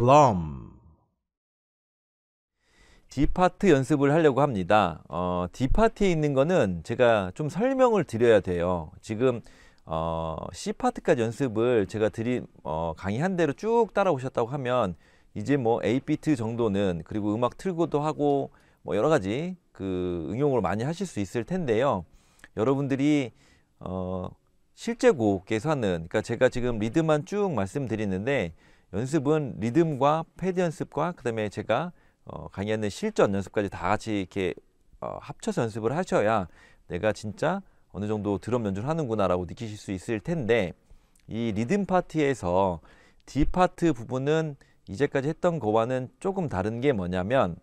from D 파트 연습을 하려고 합니다. 어, D 파트에 있는 거는 제가 좀 설명을 드려야 돼요. 지금 어, C 파트까지 연습을 제가 드린 어, 강의한 대로 쭉 따라오셨다고 하면 이제 뭐 A 비트 정도는 그리고 음악 틀고도 하고 뭐 여러 가지 그 응용을 많이 하실 수 있을 텐데요. 여러분들이 어, 실제 곡에서 는 그러니까 제가 지금 리드만 쭉 말씀드리는데 연습은 리듬과 패드 연습과 그다음에 제가 어, 강의하는 실전 연습까지 다 같이 이렇게 어, 합쳐서 연습을 하셔야 내가 진짜 어느 정도 드럼 연주를 하는구나라고 느끼실 수 있을 텐데 이 리듬 파트에서 D 파트 부분은 이제까지 했던 거와는 조금 다른 게 뭐냐면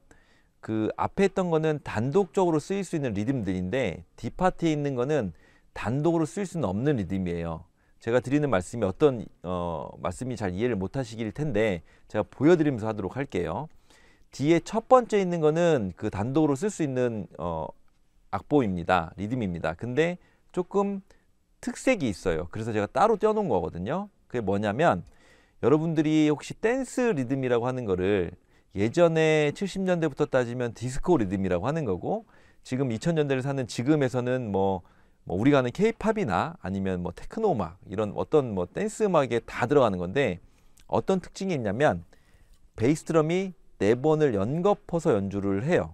그 앞에 했던 거는 단독적으로 쓰일 수 있는 리듬들인데 D 파트에 있는 거는 단독으로 쓸 수는 없는 리듬이에요. 제가 드리는 말씀이 어떤 어, 말씀이 잘 이해를 못 하시길 텐데 제가 보여드리면서 하도록 할게요. 뒤에 첫 번째 있는 거는 그 단독으로 쓸 수 있는 어, 악보입니다. 리듬입니다. 근데 조금 특색이 있어요. 그래서 제가 따로 떼어놓은 거거든요. 그게 뭐냐면 여러분들이 혹시 댄스 리듬이라고 하는 거를 예전에 70년대부터 따지면 디스코 리듬이라고 하는 거고 지금 2000년대를 사는 지금에서는 뭐뭐 우리가 아는 케이팝이나 아니면 뭐 테크노 음악 이런 어떤 뭐 댄스 음악에 다 들어가는 건데 어떤 특징이 있냐면 베이스 드럼이 네 번을 연거퍼서 연주를 해요.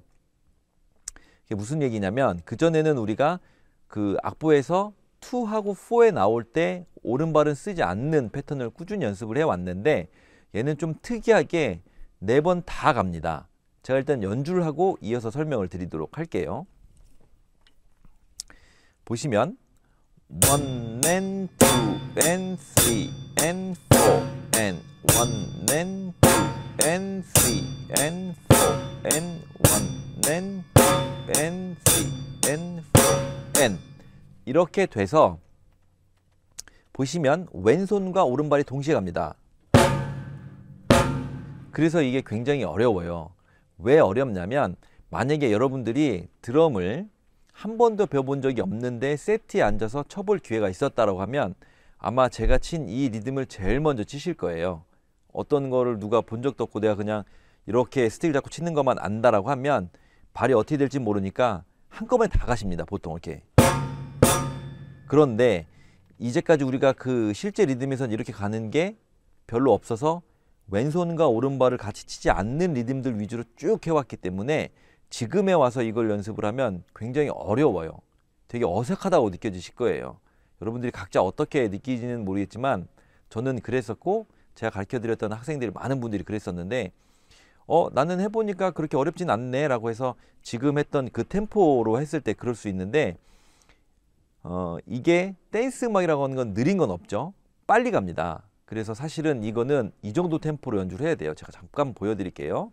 이게 무슨 얘기냐면 그 전에는 우리가 그 악보에서 2하고 4에 나올 때 오른발은 쓰지 않는 패턴을 꾸준히 연습을 해 왔는데 얘는 좀 특이하게 네 번 다 갑니다. 제가 일단 연주를 하고 이어서 설명을 드리도록 할게요. 보시면 1 and 2 and 3 and 4 and 1 and 2 and 3 and 4 and 1 and 2 and 3 and 4 and 이렇게 돼서 보시면 왼손과 오른발이 동시에 갑니다. 그래서 이게 굉장히 어려워요. 왜 어렵냐면 만약에 여러분들이 드럼을 한 번도 배워본 적이 없는데 세트에 앉아서 쳐볼 기회가 있었다라고 하면 아마 제가 친 이 리듬을 제일 먼저 치실 거예요. 어떤 거를 누가 본 적도 없고 내가 그냥 이렇게 스틱을 잡고 치는 것만 안다라고 하면 발이 어떻게 될지 모르니까 한꺼번에 다 가십니다. 보통 이렇게. 그런데 이제까지 우리가 그 실제 리듬에선 이렇게 가는 게 별로 없어서 왼손과 오른발을 같이 치지 않는 리듬들 위주로 쭉 해왔기 때문에 지금에 와서 이걸 연습을 하면 굉장히 어려워요. 되게 어색하다고 느껴지실 거예요. 여러분들이 각자 어떻게 느끼지는 모르겠지만 저는 그랬었고 제가 가르쳐 드렸던 학생들이 많은 분들이 그랬었는데 어 나는 해보니까 그렇게 어렵진 않네라고 해서 지금 했던 그 템포로 했을 때 그럴 수 있는데 어 이게 댄스 음악이라고 하는 건 느린 건 없죠 빨리 갑니다 그래서 사실은 이거는 이 정도 템포로 연주를 해야 돼요 제가 잠깐 보여드릴게요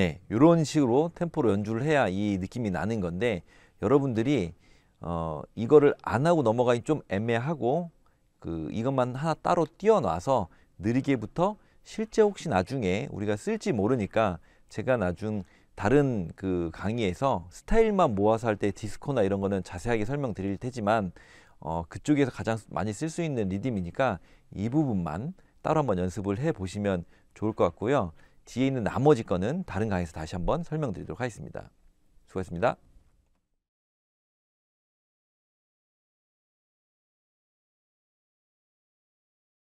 네, 이런 식으로 템포로 연주를 해야 이 느낌이 나는 건데 여러분들이 어, 이거를 안 하고 넘어가기 좀 애매하고 그 이것만 하나 따로 띄워놔서 느리게부터 실제 혹시 나중에 우리가 쓸지 모르니까 제가 나중 다른 그 강의에서 스타일만 모아서 할 때 디스코나 이런 거는 자세하게 설명드릴 테지만 어, 그쪽에서 가장 많이 쓸 수 있는 리듬이니까 이 부분만 따로 한번 연습을 해 보시면 좋을 것 같고요. 뒤에 있는 나머지 거는 다른 강의에서 다시 한번 설명드리도록 하겠습니다. 수고하셨습니다.